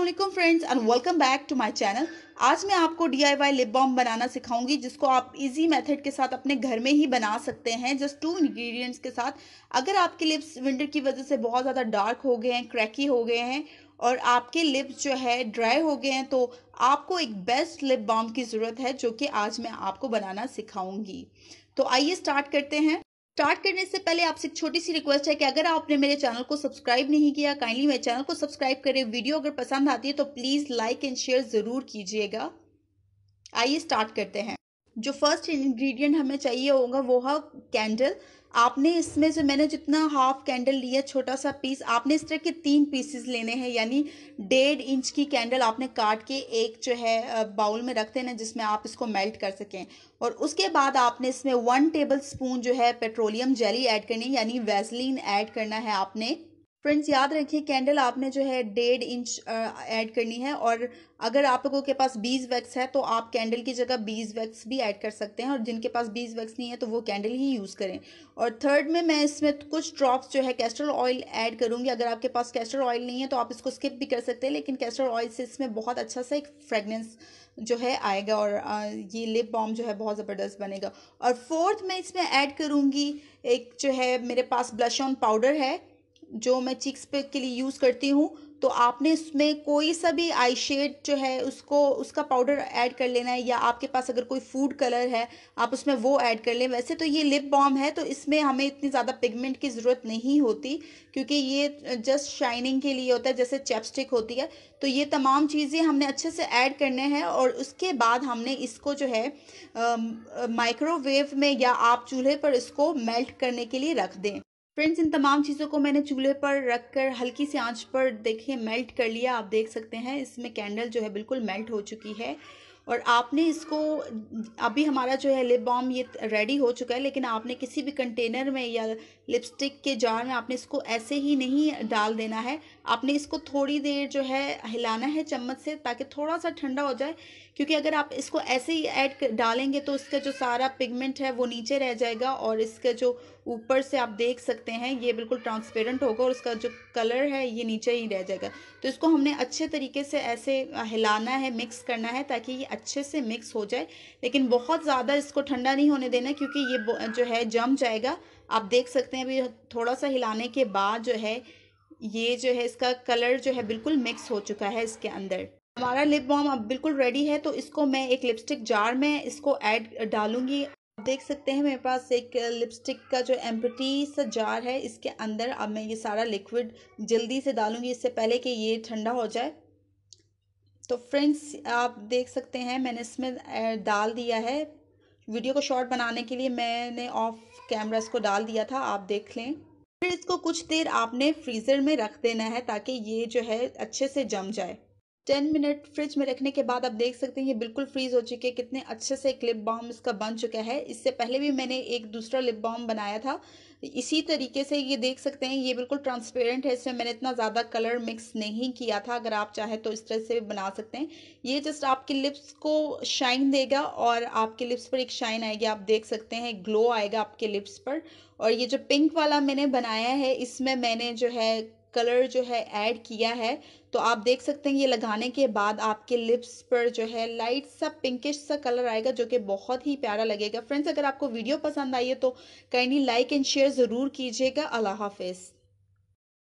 Aslam friends and welcome back to my channel आज मैं आपको D I Y lip balm बनाना सिखाऊंगी जिसको आप इजी मेथड के साथ अपने घर में ही बना सकते हैं जस्ट टू इंग्रेडिएंट्स के साथ अगर आपके लिप्स विंटर की वजह से बहुत ज़्यादा डार्क हो गए हैं क्रैकी हो गए हैं और आपके लिप्स जो है ड्राई हो गए हैं तो आपको एक बेस्ट लिप बॉम की ज़रूरत है जो कि आज मैं आपको बनाना सिखाऊंगी तो आइए स्टार्ट करते हैं स्टार्ट करने से पहले आपसे एक छोटी सी रिक्वेस्ट है कि अगर आपने मेरे चैनल को सब्सक्राइब नहीं किया काइंडली मेरे चैनल को सब्सक्राइब करें वीडियो अगर पसंद आती है तो प्लीज़ लाइक एंड शेयर ज़रूर कीजिएगा आइए स्टार्ट करते हैं जो फर्स्ट इंग्रेडिएंट हमें चाहिए होगा वो है कैंडल आपने इसमें जो मैंने जितना हाफ कैंडल लिया छोटा सा पीस आपने इस तरह के तीन पीसेस लेने हैं यानी डेढ़ इंच की कैंडल आपने काट के एक जो है बाउल में रख देना जिसमें आप इसको मेल्ट कर सकें और उसके बाद आपने इसमें वन टेबल स्पून जो है पेट्रोलियम जेली ऐड करनी है यानी वैसलिन ऐड करना है आपने फ्रेंड्स याद रखिए कैंडल आपने जो है डेढ़ इंच ऐड करनी है और अगर आप लोगों के पास बीज वैक्स है तो आप कैंडल की जगह बीज वैक्स भी ऐड कर सकते हैं और जिनके पास बीज वैक्स नहीं है तो वो कैंडल ही यूज़ करें और थर्ड में मैं इसमें कुछ ड्रॉप्स जो है कैस्टर ऑयल ऐड करूँगी अगर आपके पास कैस्टर ऑयल नहीं है तो आप इसको स्किप भी कर सकते हैं लेकिन कैस्टर ऑयल से इसमें बहुत अच्छा सा एक फ्रेगनेंस जो है आएगा और ये लिप बॉम जो है बहुत ज़बरदस्त बनेगा और फोर्थ मैं इसमें ऐड करूँगी एक जो है मेरे पास ब्लश ऑन पाउडर है जो मैं चिक्स पे के लिए यूज़ करती हूँ तो आपने उसमें कोई सा भी आई शेड जो है उसको उसका पाउडर ऐड कर लेना है या आपके पास अगर कोई फूड कलर है आप उसमें वो ऐड कर लें वैसे तो ये लिप बॉम है तो इसमें हमें इतनी ज़्यादा पिगमेंट की ज़रूरत नहीं होती क्योंकि ये जस्ट शाइनिंग के लिए होता है जैसे चैपस्टिक होती है तो ये तमाम चीज़ें हमने अच्छे से ऐड करने हैं और उसके बाद हमने इसको जो है माइक्रोवेव में या आप चूल्हे पर इसको मेल्ट करने के लिए रख दें फ्रेंड्स इन तमाम चीज़ों को मैंने चूल्हे पर रख कर हल्की सी आंच पर देखिए मेल्ट कर लिया आप देख सकते हैं इसमें कैंडल जो है बिल्कुल मेल्ट हो चुकी है और आपने इसको अभी हमारा जो है लिप बाम ये रेडी हो चुका है लेकिन आपने किसी भी कंटेनर में या लिपस्टिक के जार में आपने इसको ऐसे ही नहीं डाल देना है आपने इसको थोड़ी देर जो है हिलाना है चम्मच से ताकि थोड़ा सा ठंडा हो जाए क्योंकि अगर आप इसको ऐसे ही ऐड डालेंगे तो इसका जो सारा पिगमेंट है वो नीचे रह जाएगा और इसका जो ऊपर से आप देख सकते हैं ये बिल्कुल ट्रांसपेरेंट होगा और उसका जो कलर है ये नीचे ही रह जाएगा तो इसको हमने अच्छे तरीके से ऐसे हिलाना है मिक्स करना है ताकि ये अच्छे से मिक्स हो जाए लेकिन बहुत ज़्यादा इसको ठंडा नहीं होने देना क्योंकि ये जो है जम जाएगा आप देख सकते हैं अभी थोड़ा सा हिलाने के बाद जो है ये जो है इसका कलर जो है बिल्कुल मिक्स हो चुका है इसके अंदर हमारा लिप बॉम अब बिल्कुल रेडी है तो इसको मैं एक लिपस्टिक जार में इसको ऐड डालूंगी देख सकते हैं मेरे पास एक लिपस्टिक का जो एम्पटी सा जार है इसके अंदर अब मैं ये सारा लिक्विड जल्दी से डालूंगी इससे पहले कि ये ठंडा हो जाए तो फ्रेंड्स आप देख सकते हैं मैंने इसमें डाल दिया है वीडियो को शॉर्ट बनाने के लिए मैंने ऑफ कैमरा इसको डाल दिया था आप देख लें फिर इसको कुछ देर आपने फ्रीज़र में रख देना है ताकि ये जो है अच्छे से जम जाए टेन मिनट फ्रिज में रखने के बाद आप देख सकते हैं ये बिल्कुल फ्रीज हो चुके हैं कितने अच्छे से एक लिप बाम इसका बन चुका है इससे पहले भी मैंने एक दूसरा लिप बाम बनाया था इसी तरीके से ये देख सकते हैं ये बिल्कुल ट्रांसपेरेंट है इसमें मैंने इतना ज़्यादा कलर मिक्स नहीं किया था अगर आप चाहें तो इस तरह से भी बना सकते हैं ये जस्ट आपके लिप्स को शाइन देगा और आपके लिप्स पर एक शाइन आएगी आप देख सकते हैं ग्लो आएगा आपके लिप्स पर और ये जो पिंक वाला मैंने बनाया है इसमें मैंने जो है कलर जो है ऐड किया है तो आप देख सकते हैं ये लगाने के बाद आपके लिप्स पर जो है लाइट सा पिंकिश सा कलर आएगा जो कि बहुत ही प्यारा लगेगा फ्रेंड्स अगर आपको वीडियो पसंद आई है तो काइंडली लाइक एंड शेयर ज़रूर कीजिएगा अल्लाह हाफिज़